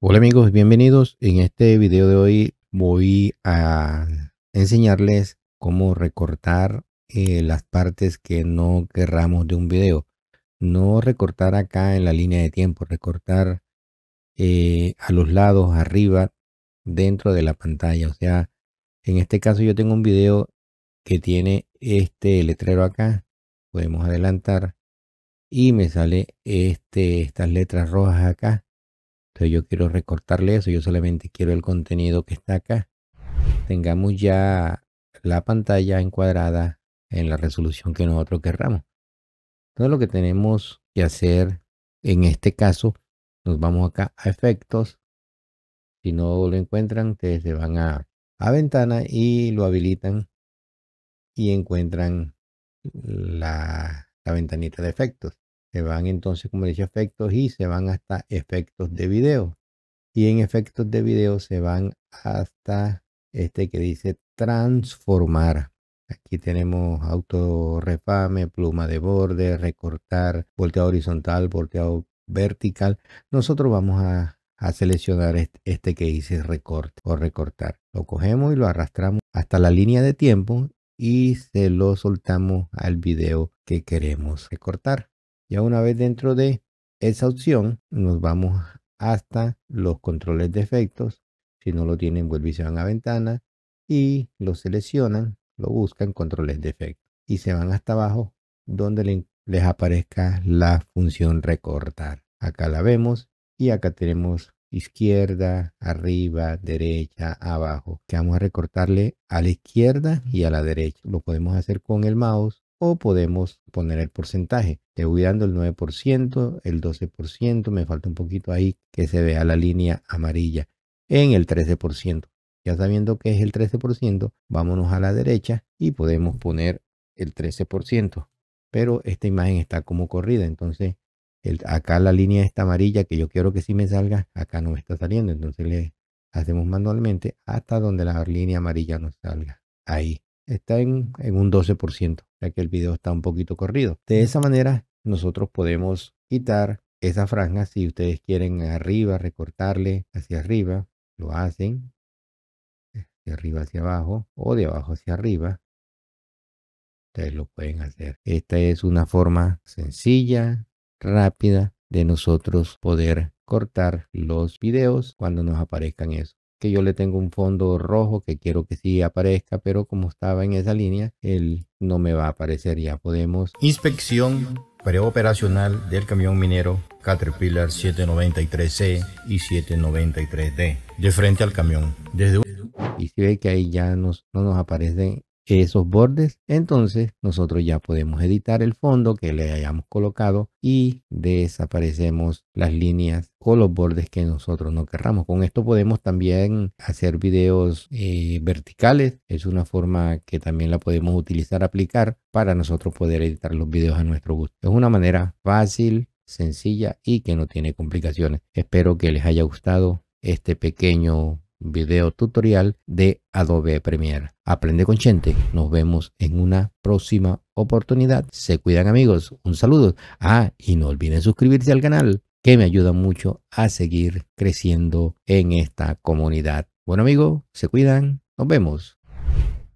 Hola amigos, bienvenidos. En este video de hoy voy a enseñarles cómo recortar eh, las partes que no querramos de un video. No recortar acá en la línea de tiempo, recortar eh, a los lados, arriba, dentro de la pantalla. O sea, en este caso yo tengo un video que tiene este letrero acá. Podemos adelantar y me sale este, estas letras rojas acá yo quiero recortarle eso, yo solamente quiero el contenido que está acá. Tengamos ya la pantalla encuadrada en la resolución que nosotros querramos. Entonces lo que tenemos que hacer en este caso, nos vamos acá a efectos. Si no lo encuentran, ustedes se van a, ventana y lo habilitan y encuentran la, la ventanita de efectos. Se van entonces, como dice efectos y se van hasta efectos de video. Y en efectos de video se van hasta este que dice transformar. Aquí tenemos autorrefame, pluma de borde, recortar, volteado horizontal, volteado vertical. Nosotros vamos a, seleccionar este, que dice recorte o recortar. Lo cogemos y lo arrastramos hasta la línea de tiempo y se lo soltamos al video que queremos recortar. Ya una vez dentro de esa opción, nos vamos hasta los controles de efectos. Si no lo tienen, vuelven y se van a ventana y lo seleccionan, lo buscan, controles de efectos. Y se van hasta abajo donde les aparezca la función recortar. Acá la vemos y acá tenemos izquierda, arriba, derecha, abajo, que vamos a recortarle a la izquierda y a la derecha. Lo podemos hacer con el mouse o podemos poner el porcentaje. Te voy dando el 9%, el 12%, me falta un poquito ahí que se vea la línea amarilla en el 13%. Ya sabiendo que es el 13%, vámonos a la derecha y podemos poner el 13%. Pero esta imagen está como corrida, entonces acá la línea está amarilla que yo quiero que sí me salga, acá no me está saliendo, entonces le hacemos manualmente hasta donde la línea amarilla nos salga. Ahí está en un 12% ya que el video está un poquito corrido. De esa manera nosotros podemos quitar esa franja, si ustedes quieren arriba, recortarle hacia arriba, lo hacen de arriba hacia abajo o de abajo hacia arriba. Ustedes lo pueden hacer. Esta es una forma sencilla, rápida de nosotros poder cortar los videos cuando nos aparezcan eso que yo le tengo un fondo rojo que quiero que sí aparezca, pero como estaba en esa línea, él no me va a aparecer. Ya podemos. Inspección preoperacional del camión minero Caterpillar 793C y 793D de frente al camión. Desde... Y si ve que ahí ya nos, no nos aparecen esos bordes, entonces nosotros ya podemos editar el fondo que le hayamos colocado y desaparecemos las líneas o los bordes que nosotros no querramos. Con esto podemos también hacer videos eh, verticales. Es una forma que también la podemos utilizar, aplicar para nosotros poder editar los videos a nuestro gusto. Es una manera fácil, sencilla y que no tiene complicaciones. Espero que les haya gustado este pequeño video tutorial de Adobe Premiere. Aprende con Chente. Nos vemos en una próxima oportunidad. Se cuidan amigos. Un saludo. Ah, y no olviden suscribirse al canal que me ayuda mucho a seguir creciendo en esta comunidad. Bueno amigos, se cuidan. Nos vemos.